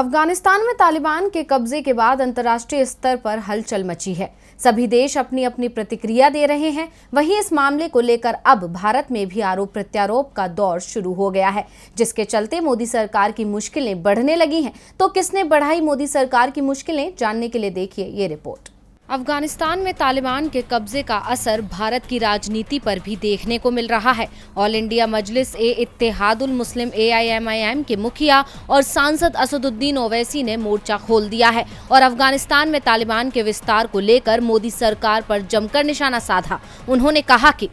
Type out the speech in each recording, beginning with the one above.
अफगानिस्तान में तालिबान के कब्जे के बाद अंतर्राष्ट्रीय स्तर पर हलचल मची है सभी देश अपनी अपनी प्रतिक्रिया दे रहे हैं वहीं इस मामले को लेकर अब भारत में भी आरोप प्रत्यारोप का दौर शुरू हो गया है जिसके चलते मोदी सरकार की मुश्किलें बढ़ने लगी हैं तो किसने बढ़ाई मोदी सरकार की मुश्किलें जानने के लिए देखिए ये रिपोर्ट अफगानिस्तान में तालिबान के कब्जे का असर भारत की राजनीति पर भी देखने को मिल रहा है all India Majlis e Ittehadul Muslim AIMIM के मुखिया और सांसद असदुद्दीन ओवैसी ने मोर्चा खोल दिया है और अफगानिस्तान में तालिबान के विस्तार को लेकर मोदी सरकार पर जमकर निशाना साधा उन्होंने कहा की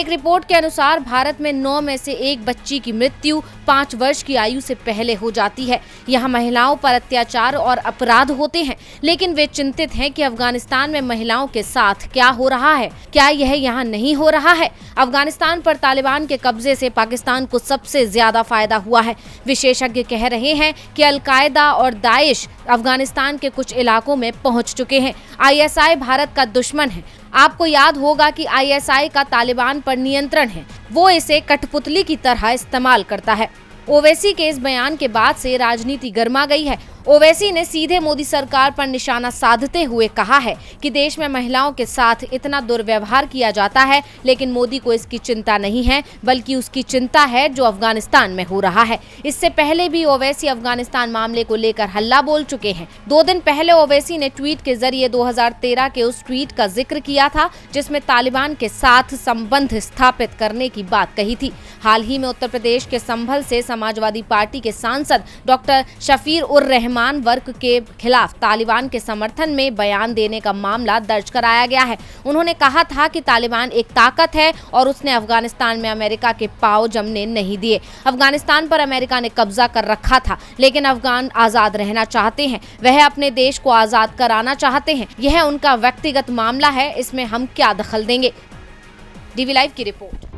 एक रिपोर्ट के अनुसार भारत में नौ में से एक बच्ची की मृत्यु पाँच वर्ष की आयु से पहले हो जाती है यहाँ महिलाओं पर अत्याचार और अपराध होते हैं लेकिन वे चिंतित हैं कि अफगानिस्तान में महिलाओं के साथ क्या हो रहा है क्या यह यहाँ नहीं हो रहा है अफगानिस्तान पर तालिबान के कब्जे से पाकिस्तान को सबसे ज्यादा फायदा हुआ है विशेषज्ञ कह रहे हैं की अलकायदा और दाइश अफगानिस्तान के कुछ इलाकों में पहुँच चुके हैं आई भारत का दुश्मन है आपको याद होगा कि आईएसआई का तालिबान पर नियंत्रण है वो इसे कठपुतली की तरह इस्तेमाल करता है ओवैसी के इस बयान के बाद से राजनीति गर्मा गई है ओवैसी ने सीधे मोदी सरकार पर निशाना साधते हुए कहा है कि देश में महिलाओं के साथ इतना दुर्व्यवहार किया जाता है लेकिन मोदी को इसकी चिंता नहीं है बल्कि उसकी चिंता है जो अफगानिस्तान में हो रहा है इससे पहले भी ओवैसी अफगानिस्तान मामले को लेकर हल्ला बोल चुके हैं दो दिन पहले ओवैसी ने ट्वीट के जरिए दो के उस ट्वीट का जिक्र किया था जिसमे तालिबान के साथ संबंध स्थापित करने की बात कही थी हाल ही में उत्तर प्रदेश के संभल से समाजवादी पार्टी के सांसद डॉक्टर शफीर उर मुसलमान वर्ग के खिलाफ तालिबान के समर्थन में बयान देने का मामला दर्ज कराया गया है उन्होंने कहा था कि तालिबान एक ताकत है और उसने अफगानिस्तान में अमेरिका के पाव जमने नहीं दिए अफगानिस्तान पर अमेरिका ने कब्जा कर रखा था लेकिन अफगान आजाद रहना चाहते हैं वह अपने देश को आजाद कराना चाहते हैं यह उनका व्यक्तिगत मामला है इसमें हम क्या दखल देंगे डीवी लाइव की रिपोर्ट